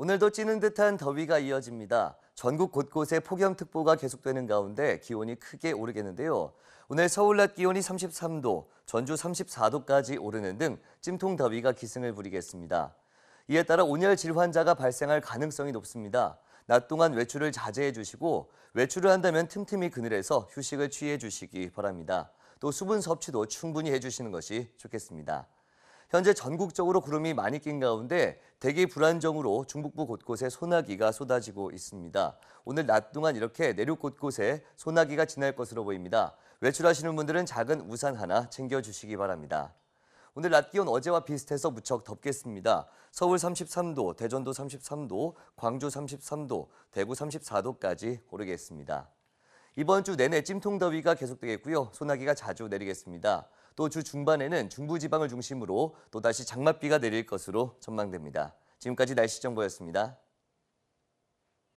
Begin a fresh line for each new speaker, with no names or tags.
오늘도 찌는 듯한 더위가 이어집니다. 전국 곳곳에 폭염특보가 계속되는 가운데 기온이 크게 오르겠는데요. 오늘 서울 낮 기온이 33도, 전주 34도까지 오르는 등 찜통 더위가 기승을 부리겠습니다. 이에 따라 온열 질환자가 발생할 가능성이 높습니다. 낮 동안 외출을 자제해 주시고 외출을 한다면 틈틈이 그늘에서 휴식을 취해 주시기 바랍니다. 또 수분 섭취도 충분히 해 주시는 것이 좋겠습니다. 현재 전국적으로 구름이 많이 낀 가운데 대기 불안정으로 중북부 곳곳에 소나기가 쏟아지고 있습니다. 오늘 낮 동안 이렇게 내륙 곳곳에 소나기가 지날 것으로 보입니다. 외출하시는 분들은 작은 우산 하나 챙겨주시기 바랍니다. 오늘 낮 기온 어제와 비슷해서 무척 덥겠습니다. 서울 33도, 대전도 33도, 광주 33도, 대구 34도까지 오르겠습니다. 이번 주 내내 찜통 더위가 계속되겠고요. 소나기가 자주 내리겠습니다. 또 주 중반에는 중부지방을 중심으로 또다시 장맛비가 내릴 것으로 전망됩니다. 지금까지 날씨 정보였습니다.